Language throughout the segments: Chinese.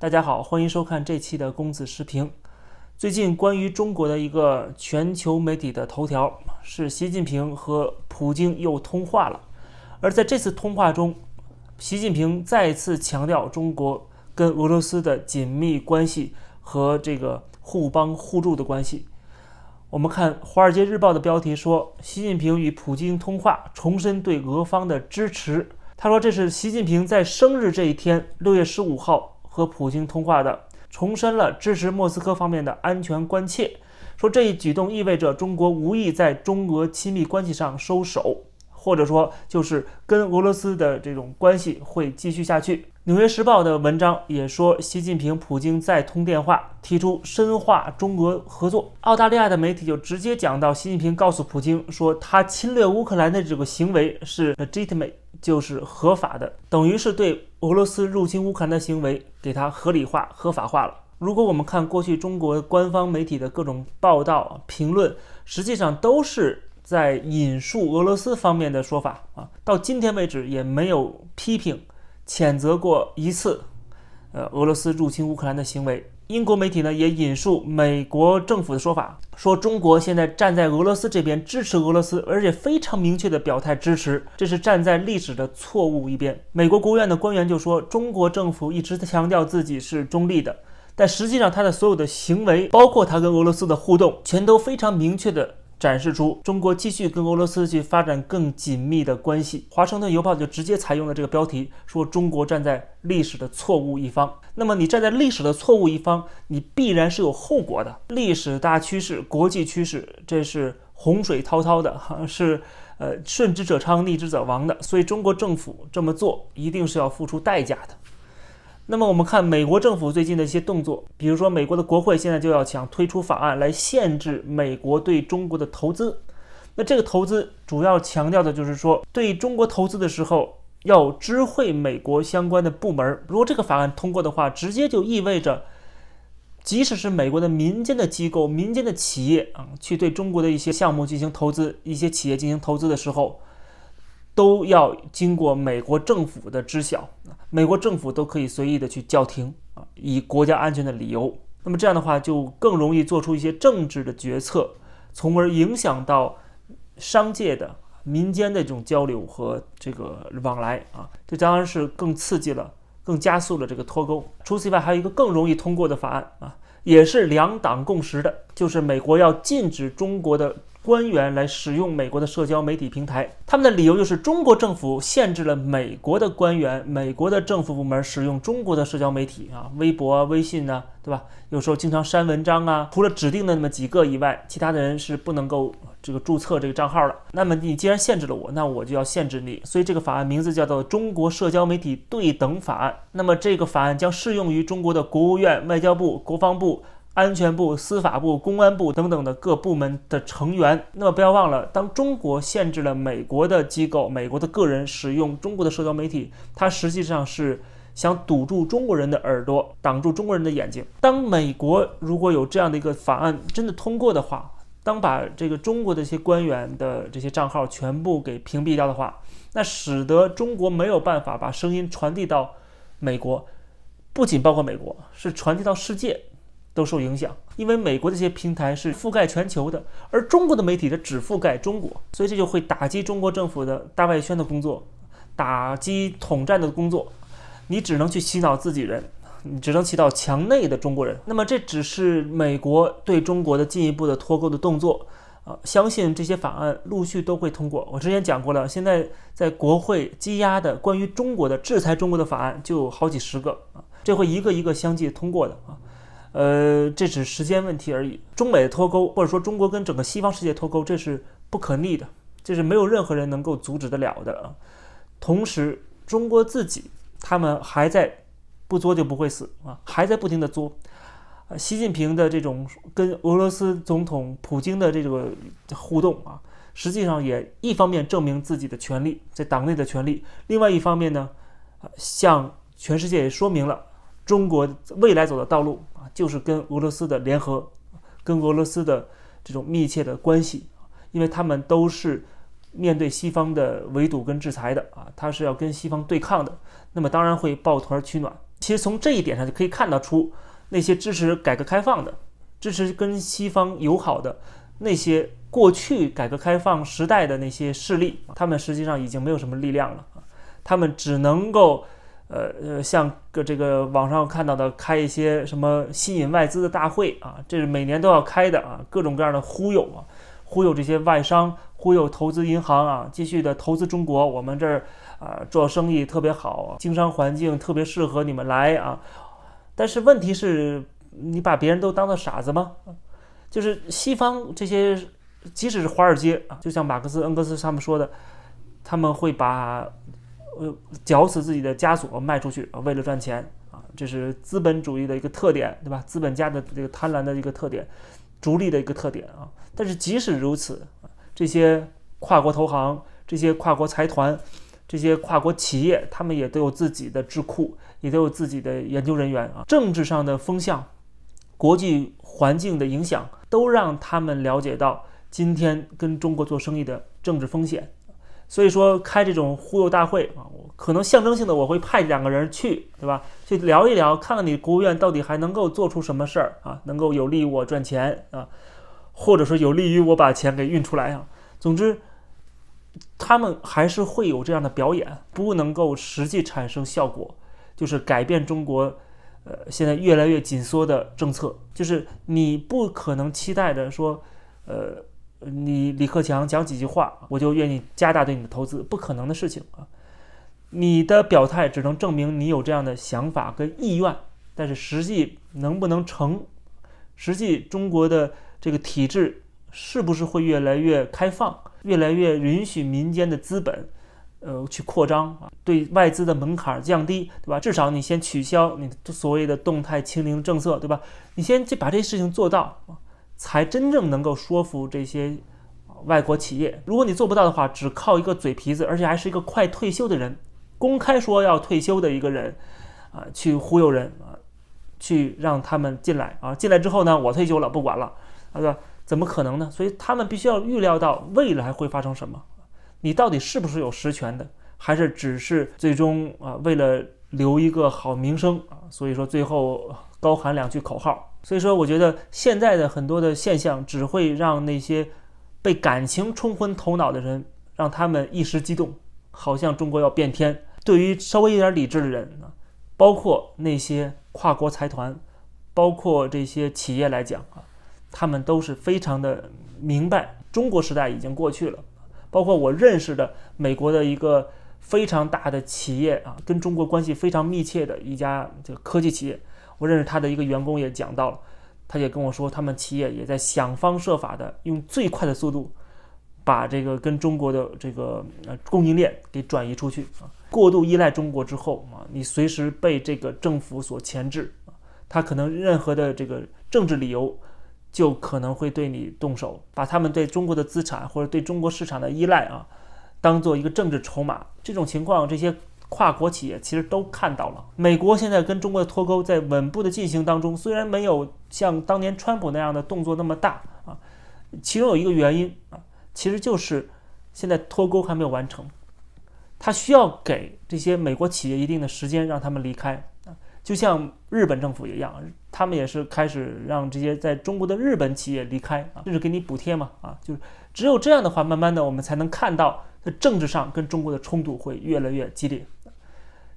大家好，欢迎收看这期的公子时评。最近关于中国的一个全球媒体的头条是习近平和普京又通话了，而在这次通话中，习近平再次强调中国跟俄罗斯的紧密关系和这个互帮互助的关系。我们看《华尔街日报》的标题说，习近平与普京通话，重申对俄方的支持。他说这是习近平在生日这一天，六月十五号。和普京通话的重申了支持莫斯科方面的安全关切，说这一举动意味着中国无意在中俄亲密关系上收手，或者说就是跟俄罗斯的这种关系会继续下去。《纽约时报》的文章也说，习近平、普京在通电话，提出深化中俄合作。澳大利亚的媒体就直接讲到，习近平告诉普京说，他侵略乌克兰的这个行为是 legitimate。就是合法的，等于是对俄罗斯入侵乌克兰的行为给它合理化、合法化了。如果我们看过去中国官方媒体的各种报道、评论，实际上都是在引述俄罗斯方面的说法啊，到今天为止也没有批评、谴责过一次，呃，俄罗斯入侵乌克兰的行为。英国媒体呢也引述美国政府的说法，说中国现在站在俄罗斯这边支持俄罗斯，而且非常明确的表态支持，这是站在历史的错误一边。美国国务院的官员就说，中国政府一直强调自己是中立的，但实际上他的所有的行为，包括他跟俄罗斯的互动，全都非常明确的。展示出中国继续跟俄罗斯去发展更紧密的关系，华盛顿邮报就直接采用了这个标题，说中国站在历史的错误一方。那么你站在历史的错误一方，你必然是有后果的。历史大趋势、国际趋势，这是洪水滔滔的，是呃顺之者昌、逆之者亡的。所以中国政府这么做，一定是要付出代价的。那么我们看美国政府最近的一些动作，比如说美国的国会现在就要想推出法案来限制美国对中国的投资。那这个投资主要强调的就是说，对中国投资的时候要知会美国相关的部门。如果这个法案通过的话，直接就意味着，即使是美国的民间的机构、民间的企业啊，去对中国的一些项目进行投资，一些企业进行投资的时候。都要经过美国政府的知晓美国政府都可以随意的去叫停啊，以国家安全的理由。那么这样的话，就更容易做出一些政治的决策，从而影响到商界的、民间的这种交流和这个往来啊，这当然是更刺激了，更加速了这个脱钩。除此以外，还有一个更容易通过的法案啊，也是两党共识的，就是美国要禁止中国的。官员来使用美国的社交媒体平台，他们的理由就是中国政府限制了美国的官员、美国的政府部门使用中国的社交媒体啊，微博、啊、微信呢，对吧？有时候经常删文章啊，除了指定的那么几个以外，其他的人是不能够这个注册这个账号了。那么你既然限制了我，那我就要限制你。所以这个法案名字叫做《中国社交媒体对等法案》。那么这个法案将适用于中国的国务院、外交部、国防部。安全部、司法部、公安部等等的各部门的成员。那么，不要忘了，当中国限制了美国的机构、美国的个人使用中国的社交媒体，它实际上是想堵住中国人的耳朵，挡住中国人的眼睛。当美国如果有这样的一个法案真的通过的话，当把这个中国的一些官员的这些账号全部给屏蔽掉的话，那使得中国没有办法把声音传递到美国，不仅包括美国，是传递到世界。都受影响，因为美国这些平台是覆盖全球的，而中国的媒体它只覆盖中国，所以这就会打击中国政府的大外宣的工作，打击统战的工作，你只能去洗脑自己人，你只能洗脑墙内的中国人。那么这只是美国对中国的进一步的脱钩的动作啊！相信这些法案陆续都会通过。我之前讲过了，现在在国会积压的关于中国的制裁中国的法案就有好几十个啊，这会一个一个相继通过的啊。呃，这只是时间问题而已。中美脱钩，或者说中国跟整个西方世界脱钩，这是不可逆的，这是没有任何人能够阻止得了的。同时，中国自己他们还在不作就不会死啊，还在不停的作。习近平的这种跟俄罗斯总统普京的这个互动啊，实际上也一方面证明自己的权利，在党内的权利；另外一方面呢，向全世界也说明了中国未来走的道路。就是跟俄罗斯的联合，跟俄罗斯的这种密切的关系，因为他们都是面对西方的围堵跟制裁的啊，他是要跟西方对抗的，那么当然会抱团取暖。其实从这一点上就可以看得出，那些支持改革开放的、支持跟西方友好的那些过去改革开放时代的那些势力，他们实际上已经没有什么力量了，他们只能够。呃呃，像个这个网上看到的，开一些什么吸引外资的大会啊，这是每年都要开的啊，各种各样的忽悠啊，忽悠这些外商，忽悠投资银行啊，继续的投资中国，我们这儿啊做生意特别好，经商环境特别适合你们来啊。但是问题是，你把别人都当做傻子吗？就是西方这些，即使是华尔街啊，就像马克思、恩格斯他们说的，他们会把。呃，绞死自己的枷锁，卖出去啊！为了赚钱啊，这是资本主义的一个特点，对吧？资本家的这个贪婪的一个特点，逐利的一个特点啊。但是即使如此，这些跨国投行、这些跨国财团、这些跨国企业，他们也都有自己的智库，也都有自己的研究人员啊。政治上的风向，国际环境的影响，都让他们了解到今天跟中国做生意的政治风险。所以说开这种忽悠大会啊，我可能象征性的我会派两个人去，对吧？去聊一聊，看看你国务院到底还能够做出什么事儿啊，能够有利于我赚钱啊，或者说有利于我把钱给运出来啊。总之，他们还是会有这样的表演，不能够实际产生效果，就是改变中国，呃，现在越来越紧缩的政策，就是你不可能期待着说，呃。你李克强讲几句话，我就愿意加大对你的投资，不可能的事情啊！你的表态只能证明你有这样的想法跟意愿，但是实际能不能成？实际中国的这个体制是不是会越来越开放，越来越允许民间的资本，呃，去扩张啊？对外资的门槛降低，对吧？至少你先取消你所谓的动态清零政策，对吧？你先就把这事情做到。才真正能够说服这些外国企业。如果你做不到的话，只靠一个嘴皮子，而且还是一个快退休的人，公开说要退休的一个人，啊，去忽悠人啊，去让他们进来啊。进来之后呢，我退休了，不管了，啊，对吧？怎么可能呢？所以他们必须要预料到未来会发生什么。你到底是不是有实权的，还是只是最终啊，为了留一个好名声啊？所以说最后高喊两句口号。所以说，我觉得现在的很多的现象只会让那些被感情冲昏头脑的人，让他们一时激动，好像中国要变天。对于稍微有点理智的人呢，包括那些跨国财团，包括这些企业来讲啊，他们都是非常的明白，中国时代已经过去了。包括我认识的美国的一个非常大的企业啊，跟中国关系非常密切的一家这个科技企业。我认识他的一个员工也讲到了，他也跟我说，他们企业也在想方设法的用最快的速度，把这个跟中国的这个呃供应链给转移出去啊。过度依赖中国之后啊，你随时被这个政府所钳制啊，他可能任何的这个政治理由，就可能会对你动手，把他们对中国的资产或者对中国市场的依赖啊，当做一个政治筹码。这种情况，这些。跨国企业其实都看到了，美国现在跟中国的脱钩在稳步的进行当中，虽然没有像当年川普那样的动作那么大啊，其中有一个原因啊，其实就是现在脱钩还没有完成，它需要给这些美国企业一定的时间让他们离开啊，就像日本政府一样，他们也是开始让这些在中国的日本企业离开啊，就是给你补贴嘛啊，就是只有这样的话，慢慢的我们才能看到在政治上跟中国的冲突会越来越激烈。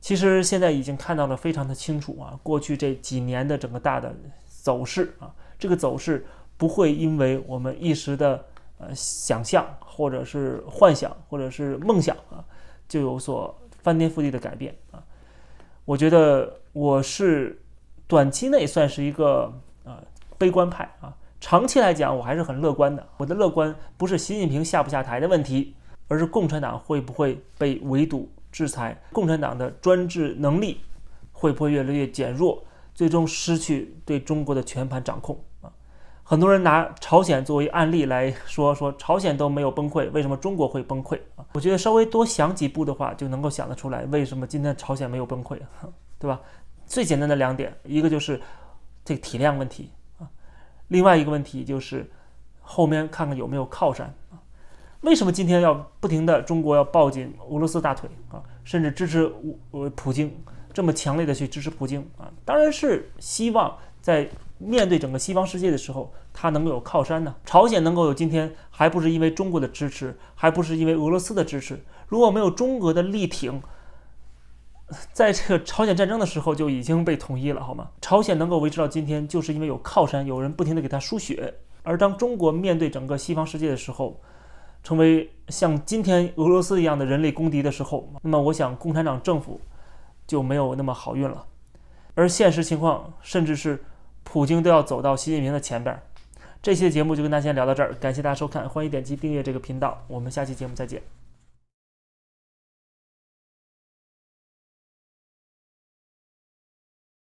其实现在已经看到了非常的清楚啊，过去这几年的整个大的走势啊，这个走势不会因为我们一时的呃想象或者是幻想或者是梦想啊，就有所翻天覆地的改变啊。我觉得我是短期内算是一个啊悲观派啊，长期来讲我还是很乐观的。我的乐观不是习近平下不下台的问题，而是共产党会不会被围堵。制裁共产党的专制能力，会不会越来越减弱，最终失去对中国的全盘掌控啊！很多人拿朝鲜作为案例来说，说朝鲜都没有崩溃，为什么中国会崩溃啊？我觉得稍微多想几步的话，就能够想得出来为什么今天朝鲜没有崩溃，对吧？最简单的两点，一个就是这体量问题啊，另外一个问题就是后面看看有没有靠山啊。为什么今天要不停的中国要抱紧俄罗斯大腿啊，甚至支持我普京这么强烈的去支持普京啊？当然是希望在面对整个西方世界的时候，他能够有靠山呢。朝鲜能够有今天，还不是因为中国的支持，还不是因为俄罗斯的支持？如果没有中俄的力挺，在这个朝鲜战争的时候就已经被统一了，好吗？朝鲜能够维持到今天，就是因为有靠山，有人不停的给他输血。而当中国面对整个西方世界的时候，成为像今天俄罗斯一样的人类公敌的时候，那么我想共产党政府就没有那么好运了。而现实情况，甚至是普京都要走到习近平的前边。这期节目就跟大家聊到这儿，感谢大家收看，欢迎点击订阅这个频道，我们下期节目再见。